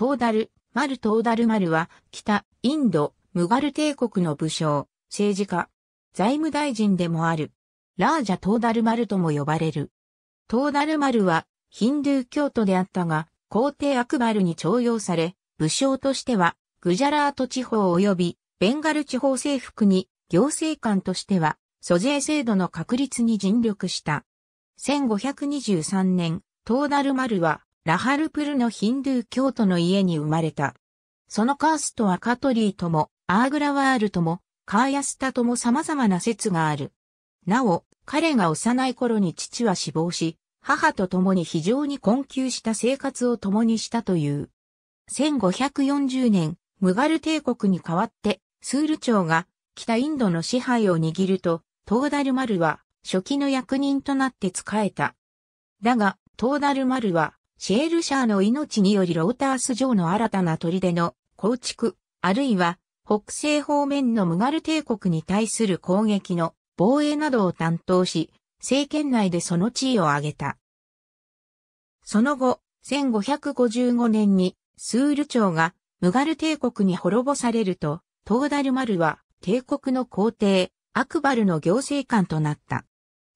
トーダル、マルトーダルマルは、北、インド、ムガル帝国の武将、政治家、財務大臣でもある。ラージャトーダルマルとも呼ばれる。トーダルマルは、ヒンドゥー教徒であったが、皇帝アクバルに徴用され、武将としては、グジャラート地方及び、ベンガル地方征服に、行政官としては、租税制度の確立に尽力した。1523年、トーダルマルは、ラハルプルのヒンドゥー教徒の家に生まれた。そのカーストはカトリーとも、アーグラワールとも、カーヤスタとも様々な説がある。なお、彼が幼い頃に父は死亡し、母と共に非常に困窮した生活を共にしたという。1540年、ムガル帝国に代わって、スール朝が北インドの支配を握ると、トーダルマルは初期の役人となって仕えた。だが、トーダルマルはシェールシャーの命によりロータース城の新たな砦の構築、あるいは北西方面のムガル帝国に対する攻撃の防衛などを担当し、政権内でその地位を上げた。その後、1555年にスール朝がムガル帝国に滅ぼされると、トーダルマルは帝国の皇帝、アクバルの行政官となった。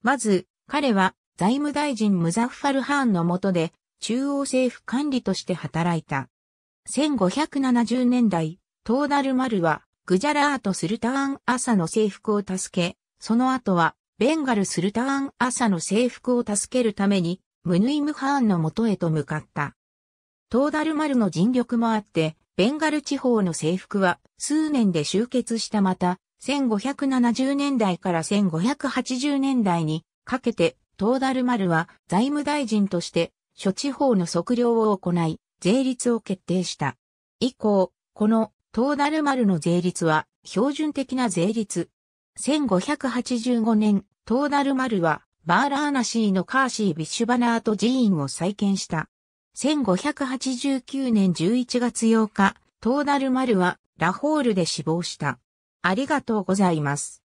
まず、彼は財務大臣ムザッファルハーンの下で中央政府管理として働いた。1570年代、トーダルマルは、グジャラート・スルターン・アサの征服を助け、その後は、ベンガル・スルターン・アサの征服を助けるために、ムヌイム・ハーンの元へと向かった。トーダルマルの尽力もあって、ベンガル地方の征服は数年で終結したまた、1570年代から1580年代にかけて、トーダルマルは財務大臣として諸地方の測量を行い、税率を決定した。以降、この、東ダル丸の税率は、標準的な税率。1585年、東ダル丸は、バーラーナシーのカーシー・ビッシュバナーと寺院を再建した。1589年11月8日、東ダル丸は、ラホールで死亡した。ありがとうございます。